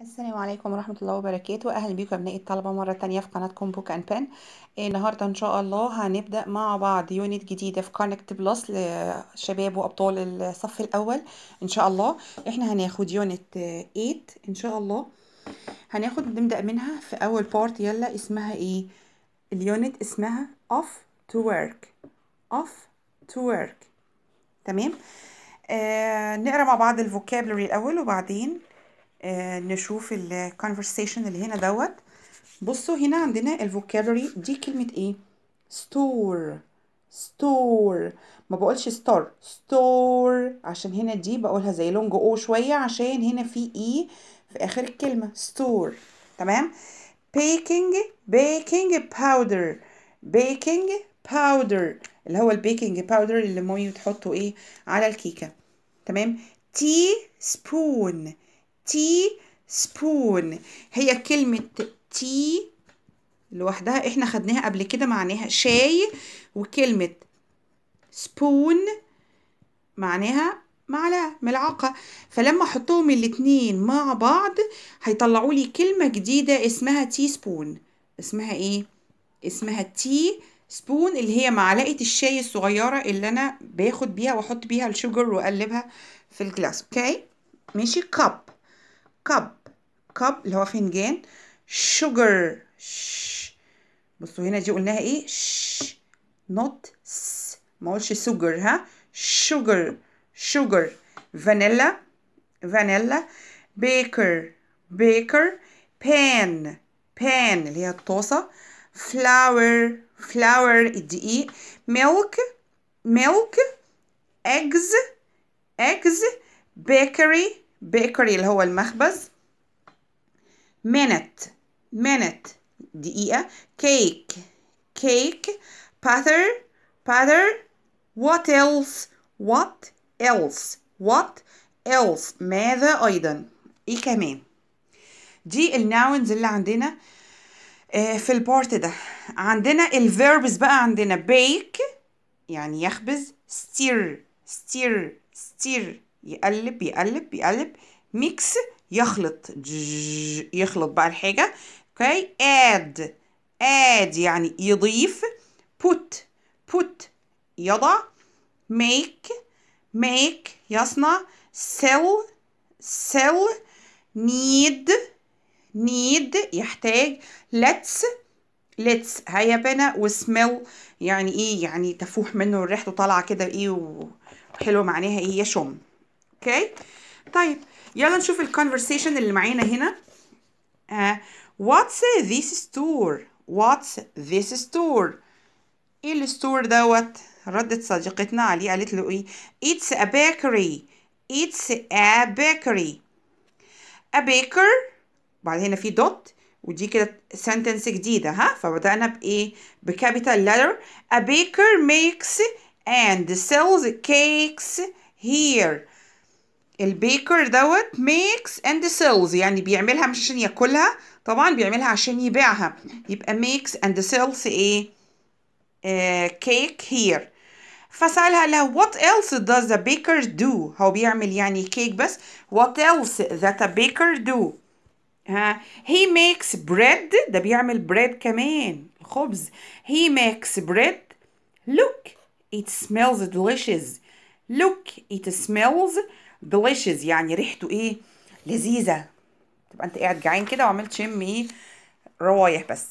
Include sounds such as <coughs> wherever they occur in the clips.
السلام عليكم ورحمة الله وبركاته أهلا بيكم أبنائي الطلبة مرة تانية في قناتكم بوك أند بان إيه، النهاردة إن شاء الله هنبدأ مع بعض يونت جديدة في كونكت بلس لشباب وأبطال الصف الأول إن شاء الله إحنا هناخد يونت 8 إن شاء الله هناخد نبدأ منها في أول بارت يلا اسمها إيه اليونت اسمها off to work off to work تمام آه نقرأ مع بعض الفوكابلري الأول وبعدين آه، نشوف الكونفرسيشن اللي هنا دوت بصوا هنا عندنا الفوكابري دي كلمة ايه ستور ستور ما بقولش ستار ستور عشان هنا دي بقولها زي لونج او شوية عشان هنا في اي e في اخر الكلمة ستور تمام بيكنج بيكنج باودر بيكنج باودر اللي هو البيكنج باودر اللي مامي بتحطه ايه على الكيكة تمام تي سبون تي سبون هي كلمة تي لوحدها احنا خدناها قبل كده معناها شاي وكلمة سبون معناها معلقة ملعقة فلما احطهم الاتنين مع بعض هيطلعوا لي كلمة جديدة اسمها تي سبون اسمها ايه اسمها تي سبون اللي هي معلقة الشاي الصغيرة اللي انا باخد بيها واحط بيها الشوجر واقلبها في الجلاس اوكي ماشي كاب كب كب اللي هو فنجان sugar ش بصوا هنا دي قلناها ايه ش not س ما اقولش sugar ها sugar sugar vanilla vanilla baker baker pan pan اللي هي الطاسة flour flour الدقيق milk milk eggs eggs bakery بيكري اللي هو المخبز minute minute دقيقة كيك كيك butter butter what else what else what else ماذا أيضا إيه كمان دي الناونز اللي عندنا آه، في البارت ده عندنا الفيربز بقى عندنا bake يعني يخبز stir stir stir يقلب يقلب يقلب ميكس يخلط يخلط بقى الحاجة اوكي اد اد يعني يضيف put put يضع make make يصنع sell sell need need يحتاج let's let's بنا وسمل يعني ايه يعني تفوح منه الريحه طالعه كده ايه وحلوه معناها ايه يشم اوكي طيب يلا نشوف الكونفرسيشن اللي معانا هنا واتس ذيس ستور واتس ذيس ستور ايه الستور دوت ردت صديقتنا عليه قالت له ايه it's a bakery it's a bakery a baker بعد هنا في دوت ودي كده سنتنس جديدة ها فبدأنا بإيه بكابيتال letter a baker makes and sells cakes here البيكر دوت makes and sells يعني بيعملها مش عشان ياكلها طبعا بيعملها عشان يبيعها يبقى makes and sells ايه آه cake here فسألها لها what else does the baker do هو بيعمل يعني كيك بس what else that a baker do ها he makes bread ده بيعمل bread كمان الخبز he makes bread look it smells delicious look it smells delicious يعني ريحته ايه لذيذة تبقى انت قاعد جعان كده وعملت شم ايه روايح بس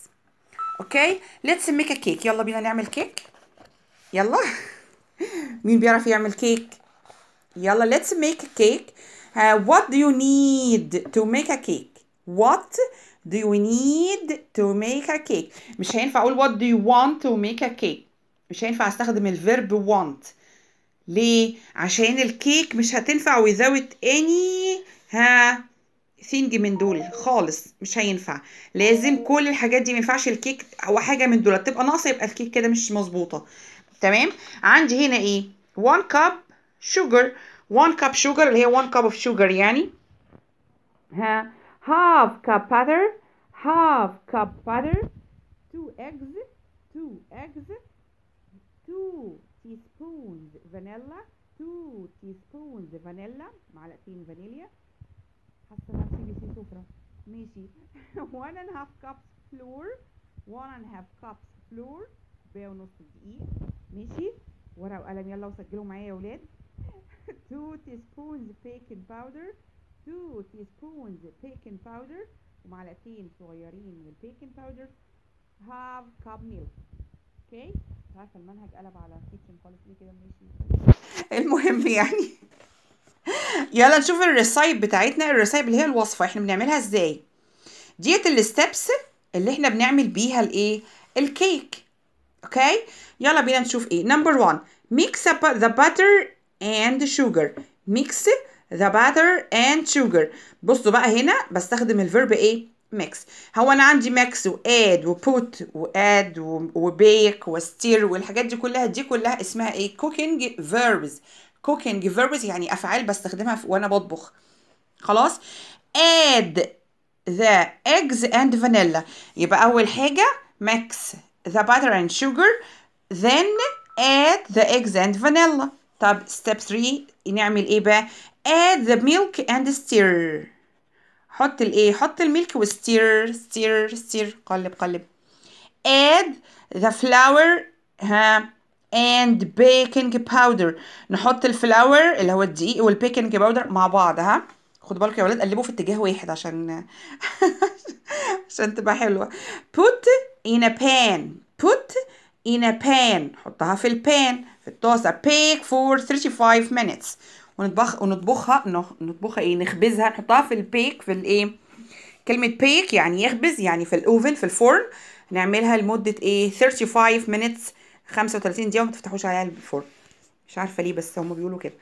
اوكي ليتس ميك ا كيك يلا بينا نعمل كيك يلا <laughs> مين بيعرف يعمل كيك يلا ليتس ميك ا كيك what do you need to make a cake what do you need to make a cake مش هينفع اقول what do you want to make a cake مش هينفع استخدم الفيرب want ليه عشان الكيك مش هتنفع without any ها ثينج من دول خالص مش هينفع لازم كل الحاجات دي ما ينفعش الكيك او حاجه من دول تبقى ناقصه يبقى الكيك كده مش مظبوطه تمام عندي هنا ايه 1 كاب sugar 1 كاب sugar اللي هي 1 كاب اوف sugar يعني ها half cup butter half cup butter 2 eggs 2 eggs 2 teaspoons فانيلا 2 تي سبونز فانيلا معلقتين فانيليا حاسه نفسي بي سي سفره ماشي 1 <laughs> and half cups فلور 1 and half cups فلور كوبايه ونص دقيق ماشي ورقه وقلم يلا وسجلوا معايا يا ولاد 2 تي سبونز بيكنج باودر 2 تي سبونز بيكنج باودر ومعلقتين صغيرين من البيكنج باودر هاف كاب ميلك اوكي عارفه المنهج قلب على خالص ليه كده ماشي المهم يعني يلا نشوف الريسايب بتاعتنا الريسايب اللي هي الوصفه احنا بنعملها ازاي ديت الستبس اللي احنا بنعمل بيها الايه الكيك اوكي يلا بينا نشوف ايه نمبر 1 ميكس ذا باتر اند شوجر ميكس ذا باتر اند شوجر بصوا بقى هنا بستخدم الفيرب ايه ميكس هو انا عندي ميكس واد وبوت واد وبيك وستير والحاجات دي كلها دي كلها اسمها ايه كوكينج فيربز كوكينج فيربز يعني افعال بستخدمها وانا بطبخ خلاص اد ذا eggs and vanilla يبقى اول حاجه mix the butter and sugar then add the eggs and vanilla طب ستيب 3 نعمل ايه بقى add the milk and stir حط الايه حط الميلك وستير ستير ستير قلب قلب add the flour ها and بيكنج باودر نحط الفلاور اللي هو الدقيق والبيكنج باودر مع بعض ها خدوا بالكم يا ولاد قلبوا في اتجاه واحد عشان <laughs> عشان تبقى حلوه put in a pan put in a pan حطها في البان في الطاسه bake for 35 minutes ونطبخ ونطبخها نطبخها ايه نخبزها نحطها في البيك في الايه كلمة بيك يعني يخبز يعني في الاوفن في الفرن نعملها لمدة ايه 35 minutes 35 دقيقة وما تفتحوش عليها الفرن مش عارفة ليه بس هما بيقولوا كده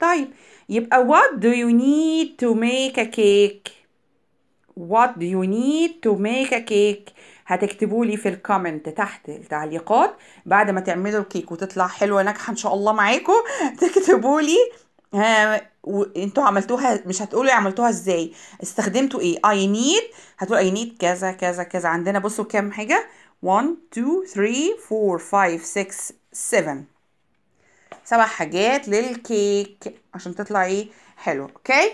طيب يبقى what do you need to make a cake what do you need to make a cake هتكتبوا لي في الكومنت تحت التعليقات بعد ما تعملوا الكيك وتطلع حلوه ناجحه ان شاء الله معاكم <laughs> تكتبوا لي ها انتوا عملتوها مش هتقولوا عملتوها ازاي استخدمتوا ايه اي نيد هتقول اي نيد كذا كذا كذا عندنا بصوا كام حاجه 1 2 3 4 5 6 7 سبع حاجات للكيك عشان تطلع ايه حلو اوكي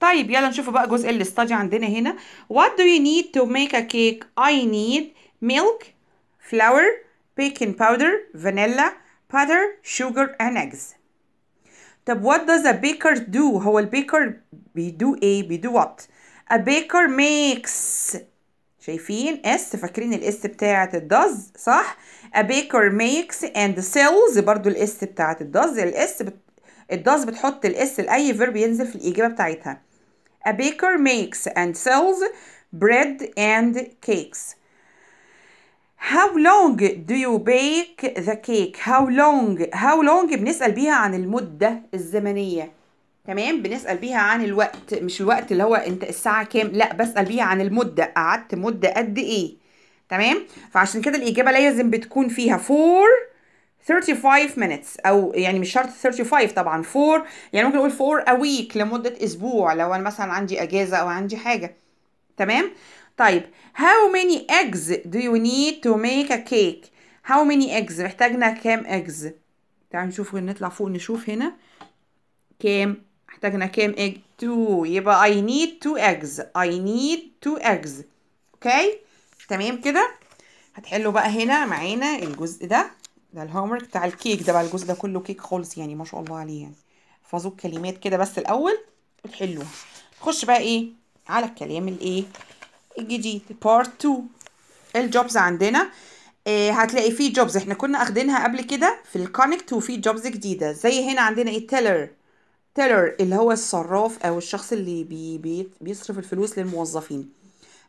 طيب يلا نشوف بقى جزء الاستادي عندنا هنا what do you need to make a cake I need milk flour baking powder vanilla butter sugar and eggs طب what does a baker do هو البيكر بيدو ايه بيدو what a baker makes شايفين اس فاكرين الاس بتاعت الدز صح a baker makes and sells برضو الاس بتاعت الدز الاس بت... الدز بتحط الاس لاي فيرب ينزل في الاجابه بتاعتها a baker makes and sells bread and cakes How long do you bake the cake? How long? How long بنسأل بيها عن المدة الزمنية تمام بنسأل بيها عن الوقت مش الوقت اللي هو انت الساعة كام لا بسأل بيها عن المدة قعدت مدة قد ايه تمام فعشان كده الإجابة لازم بتكون فيها for 35 minutes او يعني مش شرط 35 طبعا 4 يعني ممكن اقول 4 a week لمده اسبوع لو انا مثلا عندي اجازه او عندي حاجه تمام طيب how many eggs do you need to make a cake how many eggs محتاجنا كام eggs تعالوا نشوف نطلع فوق نشوف هنا كام محتاجنا كام egg 2 يبقى I need 2 eggs I need 2 eggs اوكي تمام كده هتحلوا بقى هنا معانا الجزء ده ده الهومورك بتاع الكيك ده بقى الجزء ده كله كيك خالص يعني ما شاء الله عليه يعني احفظوا الكلمات كده بس الاول وتحلوها نخش بقى ايه على الكلام الايه الجديد بارت 2 الجوبز عندنا آه، هتلاقي في جوبز احنا كنا اخدينها قبل كده في الكونكت وفي جوبز جديده زي هنا عندنا ايه تيلر تيلر اللي هو الصراف او الشخص اللي بي بي بيصرف الفلوس للموظفين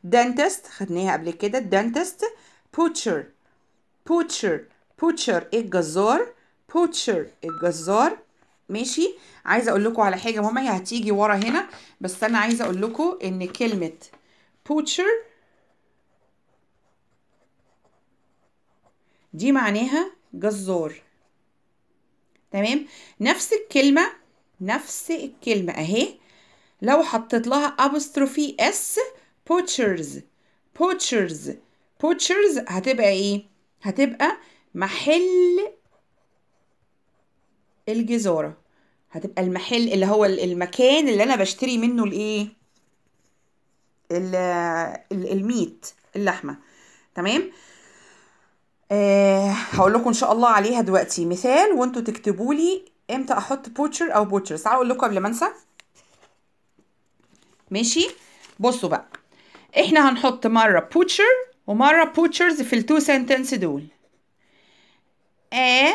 دنتست خدناها قبل كده دنتست بوتشر بوتشر بوتشر الجزار بوتشر الجزار ماشي عايزه اقول لكم على حاجه مهمه هي هتيجي ورا هنا بس انا عايزه اقول لكم ان كلمه poacher دي معناها جزار تمام نفس الكلمة نفس الكلمة اهي لو حطيت لها ابستروفي اس poachers poachers poachers هتبقى ايه هتبقى محل الجزارة هتبقى المحل اللي هو المكان اللي انا بشتري منه الايه الميت اللحمه تمام آه هقول لكم ان شاء الله عليها دلوقتي مثال وانتوا تكتبوا لي امتى احط بوتشر او بوتشر ساعه اقول لكم قبل ما انسى ماشي بصوا بقى احنا هنحط مره بوتشر ومره بوتشرز في التو سنتنس دول ا آه،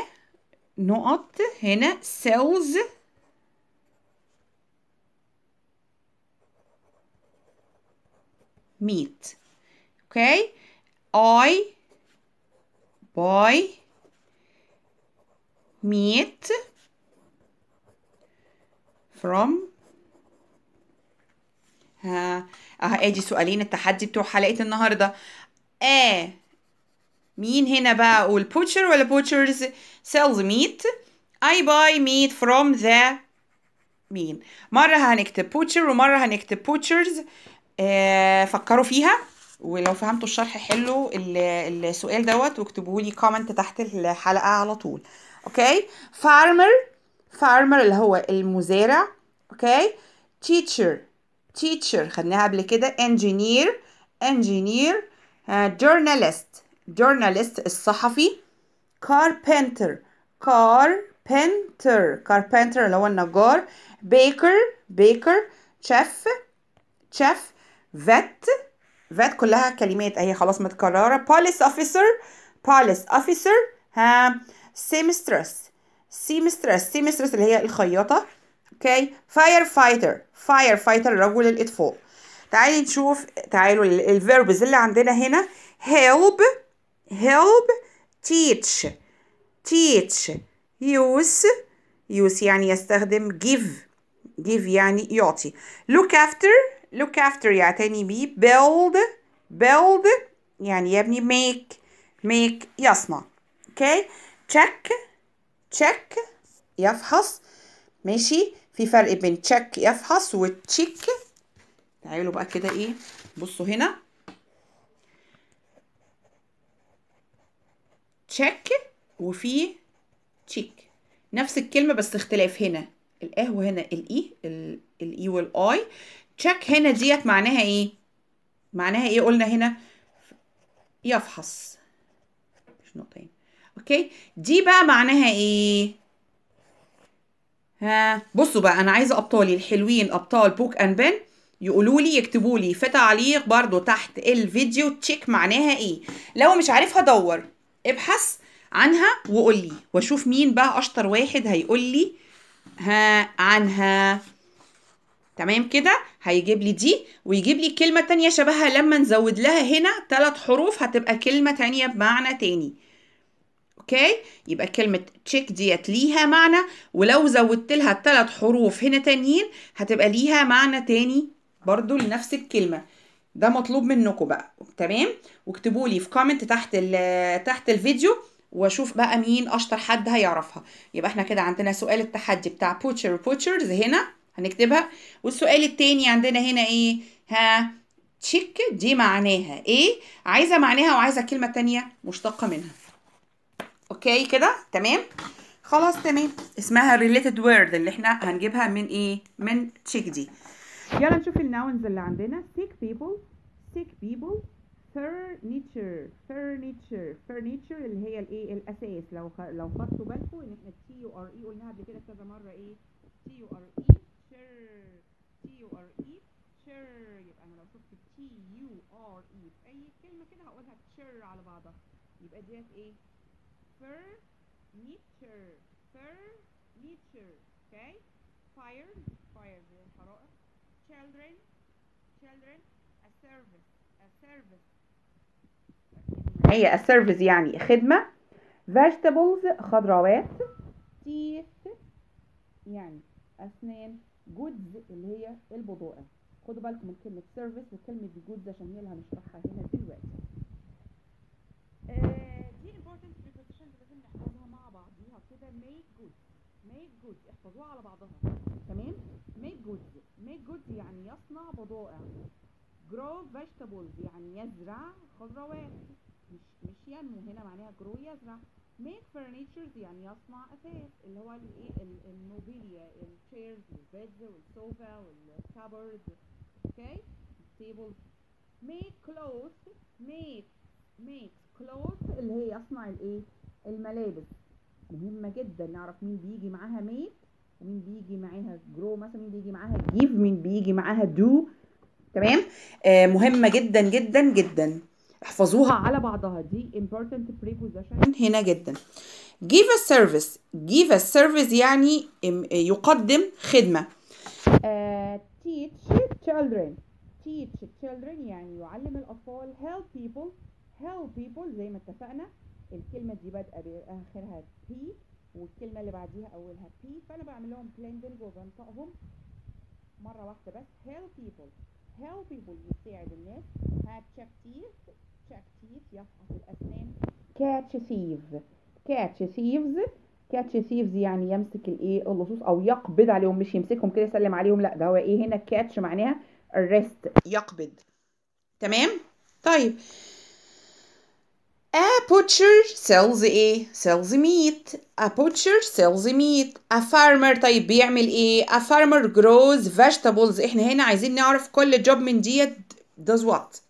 نقط هنا سيلز meat okay I boy meet from ها ادي آه، سؤالين التحدي بتوع حلقه النهارده آه مين هنا بقى اقول بوتشر ولا بوتشرز سيلز ميت اي باي ميت فروم ذا مين مرة هنكتب بوتشر ومرة هنكتب بوتشرز آه، فكروا فيها ولو فهمتوا الشرح حلوا السؤال دوت واكتبوا لي كومنت تحت الحلقه على طول اوكي فارمر فارمر اللي هو المزارع اوكي تيتشر تيتشر خدناها قبل كده انجينير انجينير جورناليست جورناليست الصحفي كاربنتر كاربنتر كاربنتر اللي هو النجار بيكر بيكر شيف شيف فات فات كلها كلمات اهي خلاص متكرره بوليس اوفيسر بوليس اوفيسر ها سيمسترس سيمسترس سيمسترس اللي هي الخياطه اوكي فاير فايتر فاير فايتر رجل الاطفاء تعالي نشوف تعالوا الفيربز اللي عندنا هنا help help teach teach use use يعني يستخدم give give يعني يعطي look after look after يعني تاني بي build build يعني يبني make make يصنع اوكي okay. check check يفحص ماشي في فرق بين check يفحص و check تعالوا بقى كده ايه بصوا هنا check وفي check نفس الكلمة بس اختلاف هنا الاه وهنا الاي e، الاي e والاي تشيك هنا ديت معناها ايه معناها ايه قلنا هنا يفحص مش نقطتين اوكي دي بقى معناها ايه ها بصوا بقى انا عايزه ابطالي الحلوين ابطال بوك اند بن يقولوا لي يكتبوا لي في تعليق برضو تحت الفيديو تشيك معناها ايه لو مش عارفها دور ابحث عنها وقول لي واشوف مين بقى اشطر واحد هيقول لي ها عنها تمام كده هيجيب لي دي ويجيب لي كلمة تانية شبهها لما نزود لها هنا ثلاث حروف هتبقى كلمة تانية بمعنى تاني اوكي يبقى كلمة تشيك ديت ليها معنى ولو زودت لها ثلاث حروف هنا تانيين هتبقى ليها معنى تاني برضو لنفس الكلمة ده مطلوب منكم بقى تمام واكتبوا لي في كومنت تحت تحت الفيديو واشوف بقى مين اشطر حد هيعرفها يبقى احنا كده عندنا سؤال التحدي بتاع بوتشر بوتشرز هنا هنكتبها والسؤال التاني عندنا هنا ايه ها تشيك دي معناها ايه عايزه معناها وعايزه كلمه تانيه مشتقه منها اوكي كده تمام خلاص تمام اسمها ريليتد وورد اللي احنا هنجيبها من ايه من تشيك دي يلا نشوف الناونز اللي عندنا sick people sick people furniture furniture furniture اللي هي الايه الاساس لو لو خدتوا بالكم ان احنا تي يو ار اي قلناها قبل كده كذا مره ايه تي يو ار اي شير تي يو ار اي شير يبقى انا لو شفت تي يو ار اي في اي كلمه كده هقولها تشير على بعضها يبقى ديت ايه furniture furniture okay فاير fire زي الحرائق children children a service a service هي a service يعني خدمة vegetables خضروات teeth يعني أسنان جودز اللي هي البضاعة خدوا بالكم من كلمة سيرفيس وكلمة جودز عشان هي اللي هنشرحها هنا دلوقتي آه، دي important prepositions لازم نحفظها مع بعضيها كده make جودز make جودز احفظوها على بعضها تمام make جودز make جودز يعني يصنع بضائع grow vegetables يعني يزرع خضروات مش مش ينمو هنا معناها grow يزرع make فرنيتشرز يعني يصنع أثاث اللي هو الإيه الموبيليا الشيرز والبيدز والسوفا والكابورد اوكي tables make clothes make ميك clothes اللي هي يصنع الإيه الملابس مهمة جدا نعرف مين بيجي معاها make ومين بيجي معاها جرو مثلا مين بيجي معاها give مين بيجي معاها do تمام آه مهمة جدا جدا جدا احفظوها على بعضها دي important preposition هنا جدا give a service give a service يعني يقدم خدمة uh, teach children teach children يعني يعلم الأطفال help people help people زي ما اتفقنا الكلمة دي بادئة بآخرها P والكلمة اللي بعديها أولها P فأنا بعمل لهم blending وبنطقهم مرة واحدة بس help people how people يستوعب الناس هاتشك تيث تشك تيث يفحص الأسنان catch thieves catch thieves كاتش ثيفز يعني يمسك الايه اللصوص او يقبض عليهم مش يمسكهم كده يسلم عليهم لا ده هو ايه هنا كاتش معناها الريست يقبض تمام طيب A butcher sells ايه؟ sells meat. A butcher sells meat. A farmer طيب بيعمل ايه؟ A farmer grows vegetables. احنا هنا عايزين نعرف كل job من ديت does what؟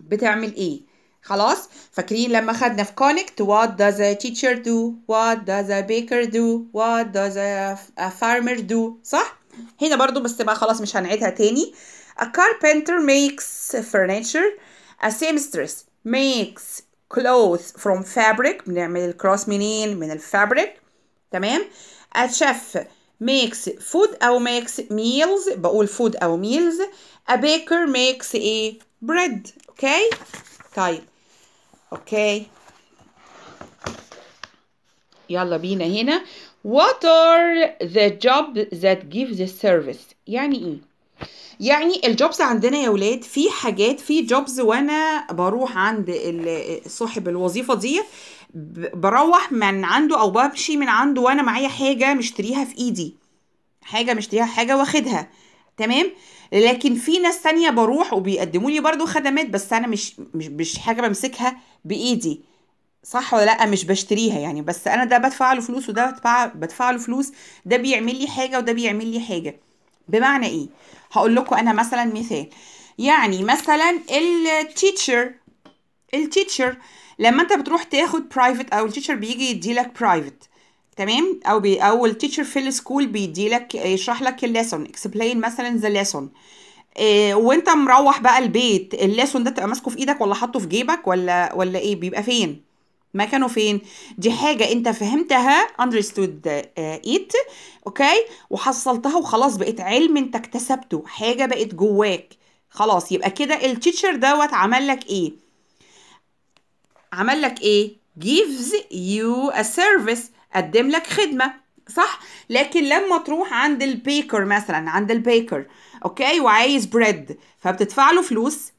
بتعمل ايه؟ خلاص؟ فاكرين لما خدنا في connect what does a teacher do? what does a baker do? what does a, a farmer do? صح؟ هنا برضو بس بقى خلاص مش هنعيدها تاني. A carpenter makes furniture. A seamstress makes clothes from fabric بنعمل الكروس منين من الفابريك تمام a chef makes food أو makes meals بقول food أو meals a baker makes a bread اوكي okay? طيب okay. يلا بينا هنا what are the jobs that give the service يعني ايه يعني الجوبز عندنا يا ولاد في حاجات في جوبز وانا بروح عند صاحب الوظيفه دي بروح من عنده او بمشي من عنده وانا معايا حاجه مشتريها في ايدي حاجه مشتريها حاجه واخدها تمام لكن في ناس تانية بروح وبيقدموا لي برضو خدمات بس انا مش مش مش حاجه بمسكها بايدي صح ولا لا مش بشتريها يعني بس انا ده بدفع له فلوس وده بدفع له فلوس ده بيعمل لي حاجه وده بيعمل لي حاجه بمعنى ايه هقول لكم انا مثلا مثال يعني مثلا التيتشر التيتشر لما انت بتروح تاخد برايفت او التيتشر بيجي يديلك برايفت تمام او بي او التيتشر في السكول بيديلك يشرح لك الليسون اكسبلين مثلا ذا ليسون إيه وانت مروح بقى البيت الليسون ده تبقى ماسكه في ايدك ولا حاطه في جيبك ولا ولا ايه بيبقى فين ما كانوا فين دي حاجة انت فهمتها understood آه، it اوكي وحصلتها وخلاص بقت علم انت اكتسبته حاجة بقت جواك خلاص يبقى كده التيتشر دوت عمل لك ايه عمل لك ايه gives you a service قدم لك خدمة صح لكن لما تروح عند البيكر مثلا عند البيكر اوكي وعايز بريد فبتدفع له فلوس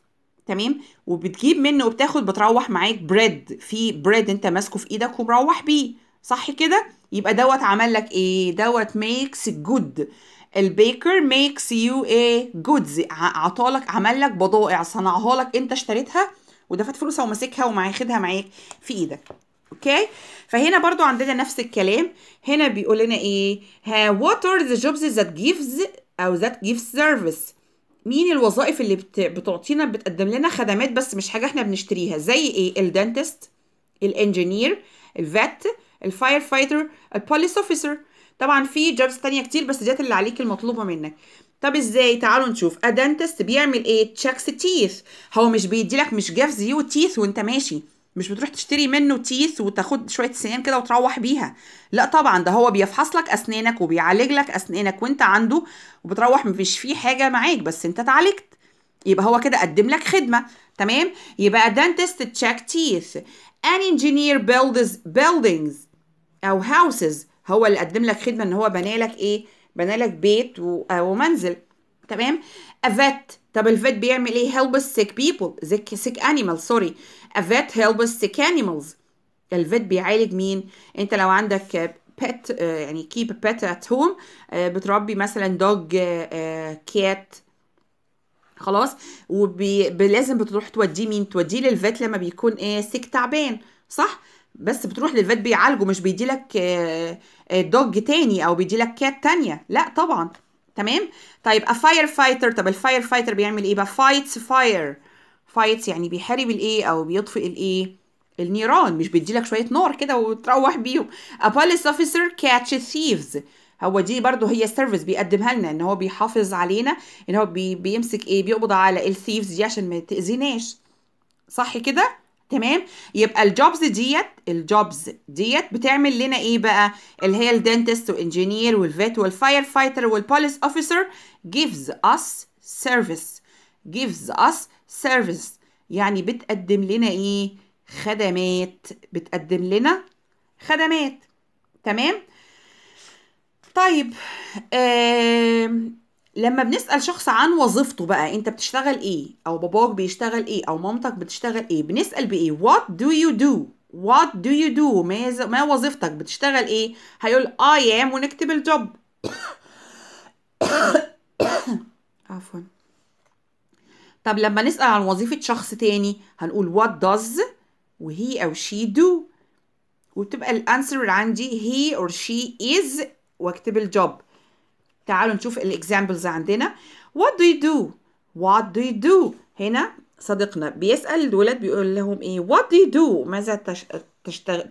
تمام وبتجيب منه وبتاخد بتروح معاك بريد في بريد انت ماسكه في ايدك ومروح بيه صح كده يبقى دوت عمل لك ايه دوت ميكس جود البيكر ميكس يو ايه جودز عطالك عمل لك بضائع صنعها لك انت اشتريتها ودفعت فلوسها وماسكها ومعاخدها معاك في ايدك اوكي فهنا برضو عندنا نفس الكلام هنا بيقول لنا ايه ها what ذا جوبز ذات جيفز او ذات جيف سيرفيس مين الوظائف اللي بت... بتعطينا بتقدم لنا خدمات بس مش حاجه احنا بنشتريها زي ايه الدنتست الانجينير الفات الفاير فايتر البوليس اوفيسر طبعا في جوبز تانية كتير بس ديت اللي عليك المطلوبه منك طب ازاي تعالوا نشوف ادنتست بيعمل ايه تشيكس تيث هو مش بيديلك مش جافز يو تيث وانت ماشي مش بتروح تشتري منه تيث وتاخد شويه سنان كده وتروح بيها لا طبعا ده هو بيفحص لك اسنانك وبيعالج لك اسنانك وانت عنده وبتروح مفيش فيه حاجه معاك بس انت اتعالجت يبقى هو كده قدم لك خدمه تمام يبقى dentist check teeth an engineer builds buildings او houses هو اللي قدم لك خدمه ان هو بنى لك ايه بنى لك بيت ومنزل تمام a vet طب الفيت بيعمل ايه help sick people sick, sick animals سوري A vet helps sick animals. الفيت بيعالج مين؟ انت لو عندك pet يعني keep a pet at home آه، بتربي مثلا dog آه، آه، cat خلاص ولازم بتروح توديه مين؟ توديه للفيت لما بيكون ايه سيك تعبان صح؟ بس بتروح للفيت بيعالجه مش بيديلك دوج تاني او بيديلك كات تانية لا طبعا تمام طيب a firefighter طب الفاير فايتر بيعمل ايه بقى فايتس فاير فايتس يعني بيحارب الايه او بيطفئ الايه النيران مش بيديلك شويه نار كده وتروح بيهم a police officer catch thieves هو دي برضو هي السيرفيس بيقدمها لنا ان هو بيحافظ علينا ان هو بي بيمسك ايه بيقبض على الثيفز دي عشان ما تاذيناش صح كده تمام يبقى الجوبز ديت الجوبز ديت بتعمل لنا ايه بقى اللي هي الدنتست والانجينير والفيت والفاير فايتر والبوليس اوفيسر gives us service gives us سيرفيس يعني بتقدم لنا ايه خدمات بتقدم لنا خدمات تمام طيب آه لما بنسأل شخص عن وظيفته بقى انت بتشتغل ايه او باباك بيشتغل ايه او مامتك بتشتغل ايه بنسأل بايه what do you do what do you do ما, ما وظيفتك بتشتغل ايه هيقول I am ونكتب الجوب <coughs> <coughs> عفوا طب لما نسأل عن وظيفة شخص تاني هنقول what does وهي أو she do وتبقى الانسر اللي عندي he or she is واكتب الجوب تعالوا نشوف الاكزامبلز عندنا what do you do what do you do هنا صديقنا بيسأل الولاد بيقول لهم ايه what do you do ماذا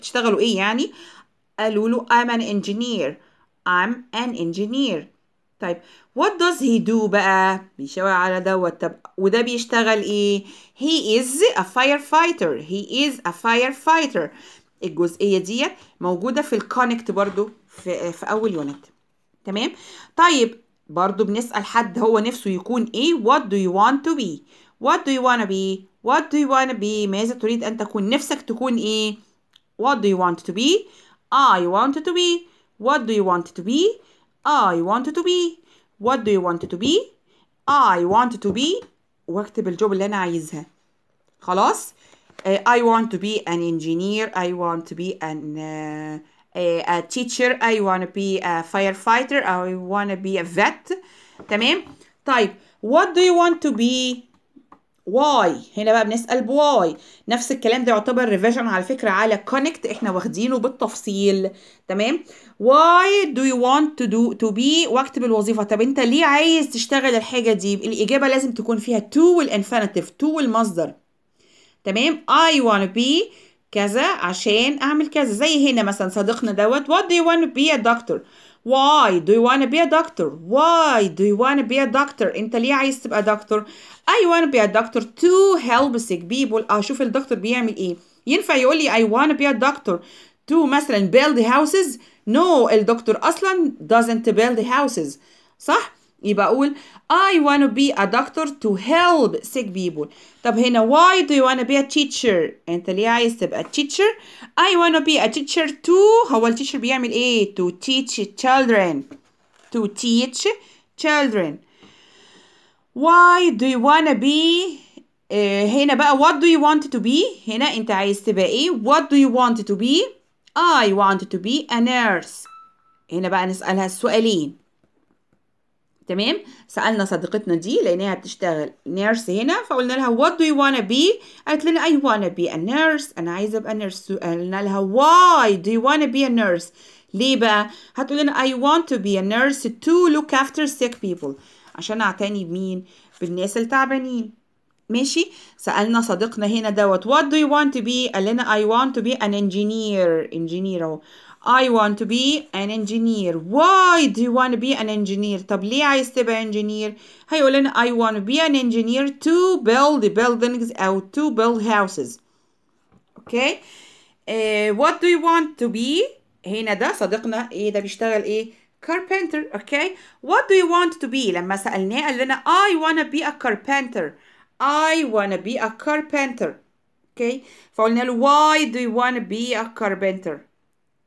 تشتغلوا ايه يعني قالوا له I'm an engineer I'm an engineer طيب what does he do بقى بيشاور على دوت طب وده بيشتغل ايه he is a firefighter he is a firefighter الجزئيه ديت موجوده في الكونكت برضو في, في اول يونت تمام طيب برضو بنسال حد هو نفسه يكون ايه what do you want to be what do you want to be what do you want to be ماذا تريد ان تكون نفسك تكون ايه what do you want to be I want to be what do you want to be I want to be What do you want to be I want to be واكتب الجوب اللي أنا عايزها خلاص uh, I want to be an engineer I want to be an uh, a, a teacher I want to be a firefighter I want to be a vet تمام طيب what do you want to be واي هنا بقى بنسال بواي نفس الكلام ده يعتبر ريفيجن على فكره على كونكت احنا واخدينه بالتفصيل تمام واي دو يو want تو دو تو بي واكتب الوظيفه طب انت ليه عايز تشتغل الحاجه دي الاجابه لازم تكون فيها تو والانفينيتيف تو والمصدر تمام اي want بي كذا عشان اعمل كذا زي هنا مثلا صديقنا دوت وات دو يو want to be a doctor why do you wanna be a doctor why do you wanna be a doctor انت ليه عايز تبقى دكتور I wanna be a doctor to help sick people اشوف الدكتور بيعمل ايه ينفع يقول لي I wanna be a doctor to مثلا build houses no الدكتور اصلا doesn't build houses صح يبقى أقول I wanna be a doctor to help sick people طب هنا why do you wanna be a teacher أنت ليه عايز تبقى teacher I wanna be a teacher to هو teacher بيعمل إيه to teach children to teach children why do you wanna be uh, هنا بقى what do you want to be هنا أنت عايز تبقى إيه what do you want to be I want to be a nurse هنا بقى نسألها السؤالين تمام سالنا صديقتنا دي لانها بتشتغل نيرس هنا فقلنا لها وات دو يو wanna بي قالت لنا اي wanna بي a nurse انا عايزه ابقى نيرس قلنا لها واي دو يو wanna بي a nurse ليه بقى هتقول لنا اي want to be a nurse to look after sick people عشان اعتني بمين بالناس التعبانين ماشي سألنا صديقنا هنا دوت what do you want to be قال لنا I want to be an engineer engineer اهو I want to be an engineer why do you want to be an engineer طب ليه عايز تبقى engineer هيقول لنا I want to be an engineer to build buildings or to build houses okay uh, what do you want to be هنا ده صديقنا ايه ده بيشتغل ايه carpenter okay what do you want to be لما سألناه قال لنا I wanna be a carpenter I wanna be a carpenter okay فقلنا له why do you wanna be a carpenter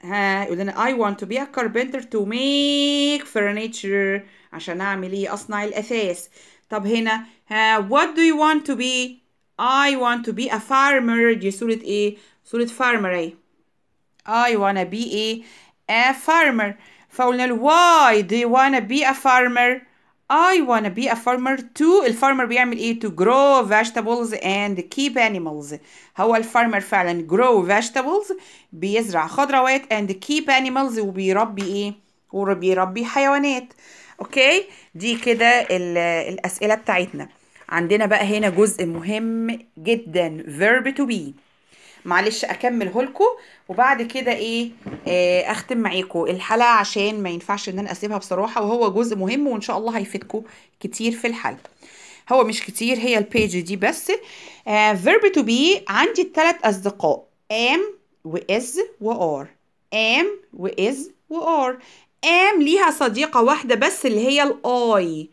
ها يقول I want to be a carpenter to make furniture عشان أعمل إيه أصنع الأثاث طب هنا ها what do you want to be I want to be a farmer دي صورة إيه صورة farmer eh? I wanna be eh, a farmer فقلنا له why do you wanna be a farmer I wanna be a farmer to الفارمر بيعمل ايه to grow vegetables and keep animals هو الفارمر فعلا grow vegetables بيزرع خضروات and keep animals وبيربي ايه وبيربي حيوانات اوكي دي كده الاسئله بتاعتنا عندنا بقى هنا جزء مهم جدا verb to be معلش اكمله لكم وبعد كده ايه آه اختم معاكم الحلقه عشان ما ينفعش ان انا اسيبها بصراحه وهو جزء مهم وان شاء الله هيفيدكم كتير في الحل هو مش كتير هي البيج دي بس فيرب تو بي عندي التلات اصدقاء ام واز وار ام واز وار ام ليها صديقه واحده بس اللي هي الاي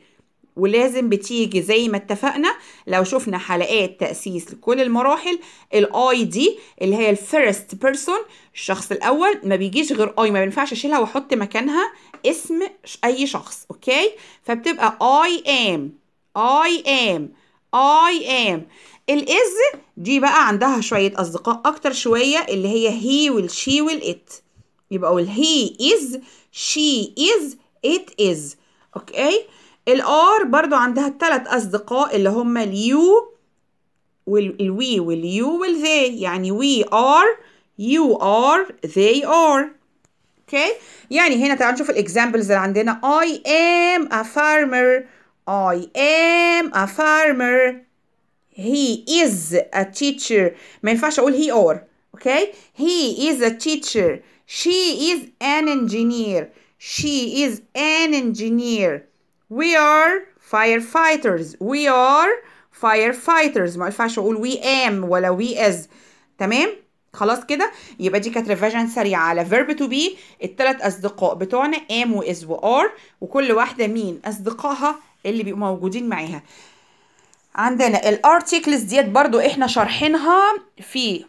ولازم بتيجي زي ما اتفقنا لو شفنا حلقات تأسيس لكل المراحل الاي دي اللي هي الفيرست بيرسون الشخص الأول ما بيجيش غير اي ما بينفعش اشيلها واحط مكانها اسم أي شخص اوكي فبتبقى اي ام اي ام اي ام الاز دي بقى عندها شوية أصدقاء أكتر شوية اللي هي هي والشي والإت يبقى هي إز شي إز إت إز أوكي الار برضو عندها الثلاث اصدقاء اللي هم اليو والوي واليو والذي يعني we are you are they are اوكي يعني هنا تعالوا نشوف الاكزامبلز اللي عندنا I am a farmer I am a farmer he is a teacher ما ينفعش اقول he or اوكي he is a teacher she is an engineer she is an engineer We are firefighters We are firefighters ما ينفعش أقول we am ولا we is تمام خلاص كده يبقى دي كانت ريفيجن سريعه على فيرب تو بي التلات اصدقاء بتوعنا ام و وار وكل واحده مين اصدقائها اللي بيبقوا موجودين معاها عندنا الارتيكلز ديت برضو احنا شارحينها في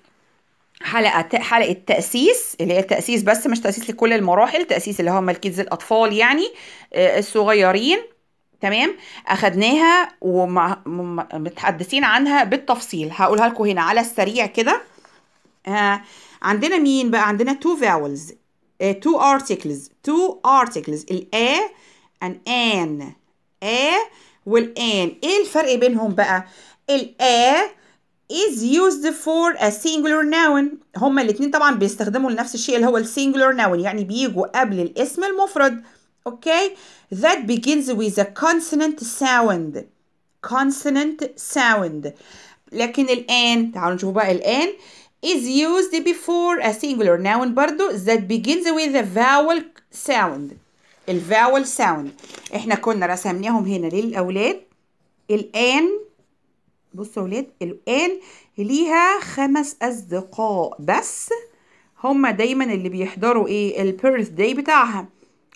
حلقه حلقه تاسيس اللي هي التاسيس بس مش تاسيس لكل المراحل تاسيس اللي هم الكيدز الاطفال يعني آه، الصغيرين تمام اخدناها ومتحدثين عنها بالتفصيل هقولها لكم هنا على السريع كده آه عندنا مين بقى عندنا تو فاولز تو ارتكلز تو ارتكلز الا ان ان ا والان ايه الفرق بينهم بقى ال الا is used for a singular noun هما الاتنين طبعا بيستخدموا لنفس الشيء اللي هو singular noun يعني بيجوا قبل الاسم المفرد اوكي that begins with a consonant sound consonant sound لكن الآن تعالوا نشوفوا بقى الآن is used before a singular noun برضو that begins with a vowel sound ال vowel sound احنا كنا رسمناهم هنا للأولاد الآن بصوا يا ولاد الآن ليها خمس أصدقاء بس هما دايما اللي بيحضروا ايه البيرث داي بتاعها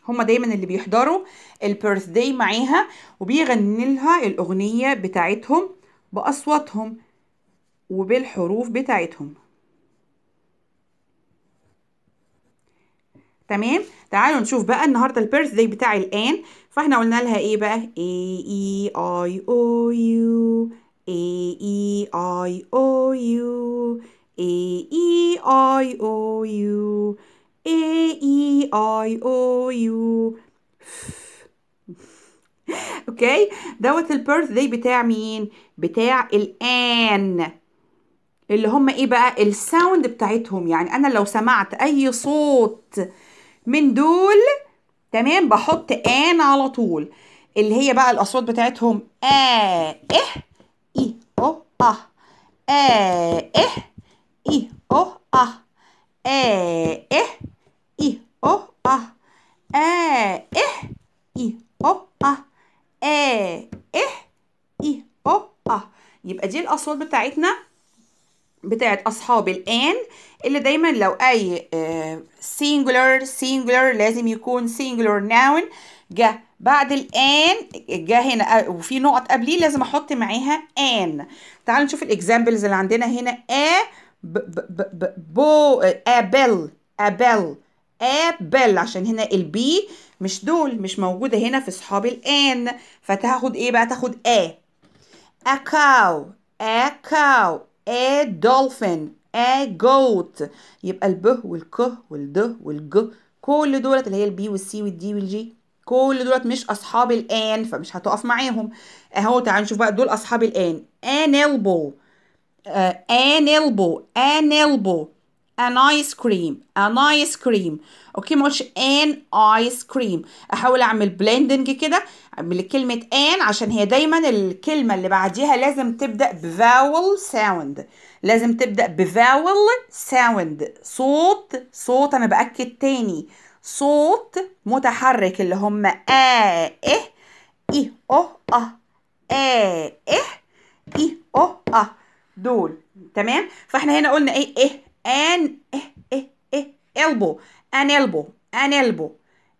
هما دايما اللي بيحضروا البيرث داي معاها وبيغني لها الاغنيه بتاعتهم باصواتهم وبالحروف بتاعتهم تمام تعالوا نشوف بقى النهارده البيرث داي بتاع الان فاحنا قلنا لها ايه بقى اي اي اي او يو اي اي اي او يو اي اي اي او يو A E I O U اوكي دوت البيرث داي بتاع مين بتاع الان اللي هم ايه بقى الساوند بتاعتهم يعني انا لو سمعت اي صوت من دول تمام بحط ان على طول اللي هي بقى الاصوات بتاعتهم ا اه اي او اه ا اه اي او اه آ إه إيه o أه آ إه إيه o أه آ إه إيه o أه يبقى دي الأصوات بتاعتنا بتاعت أصحاب الآن اللي دايما لو أي سينجولر آه، سينجولر لازم يكون سينجولر ناون جا بعد الآن جا هنا آه، وفي نقط قبليه لازم أحط معاها آن تعالوا نشوف الإكزامبلز اللي عندنا هنا آ آه ب ب ب بو آه، ابل ابل ابل عشان هنا البي مش دول مش موجوده هنا في اصحاب الان فتاخد ايه بقى تاخد ا اكاو اكاو ا دولفين ا جوت يبقى الب والك والد والج كل دولت اللي هي البي والسي والدي والجي كل دولت مش اصحاب الان فمش هتقف معاهم اهو تعال نشوف بقى دول اصحاب الان انيلبو uh, an elbow an elbow an ice cream an ice cream اوكي ما اقولش an ice cream احاول اعمل بلندنج كده اعمل كلمه an عشان هي دايما الكلمه اللي بعديها لازم تبدا بفاول ساوند لازم تبدا بفاول ساوند صوت صوت انا باكد تاني صوت متحرك اللي هم ا اه ايه او اه اه ايه ايه او اه دول تمام فاحنا هنا قلنا ايه ايه ان ايه ايه ايه البو ان البو ان البو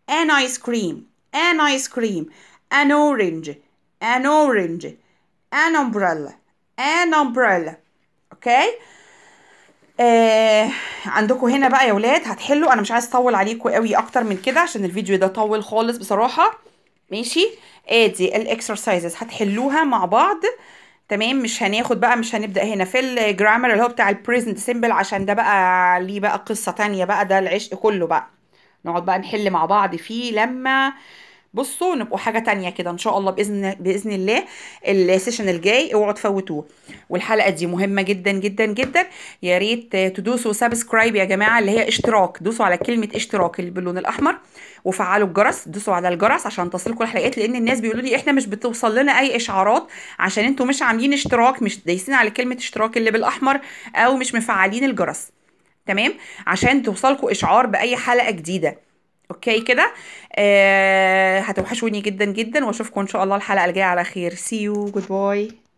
ان ايس كريم ان ايس كريم ان اورنج ان اورنج ان امبريلا ان امبريلا اوكي آه عندكم هنا بقى يا ولاد هتحلوا انا مش عايز اطول عليكم قوي اكتر من كده عشان الفيديو ده طول خالص بصراحه ماشي ادي آه، الاكسرسايزز هتحلوها مع بعض آه تمام مش هناخد بقى مش هنبدا هنا في الجرامر اللي هو بتاع البريزنت سيمبل عشان ده بقى ليه بقى قصه تانية بقى ده العشق كله بقى نقعد بقى نحل مع بعض فيه لما بصوا نبقوا حاجه تانية كده ان شاء الله باذن باذن الله السيشن الجاي اوعوا تفوتوه والحلقه دي مهمه جدا جدا جدا يا ريت تدوسوا سبسكرايب يا جماعه اللي هي اشتراك دوسوا على كلمه اشتراك اللي باللون الاحمر وفعلوا الجرس دوسوا على الجرس عشان تصلكم الحلقات لان الناس بيقولوا لي احنا مش بتوصل لنا اي اشعارات عشان انتوا مش عاملين اشتراك مش دايسين على كلمه اشتراك اللي بالاحمر او مش مفعلين الجرس تمام عشان توصلكم اشعار باي حلقه جديده اوكي كده آه هتوحشوني جدا جدا واشوفكم ان شاء الله الحلقه الجايه على خير سي يو جود باي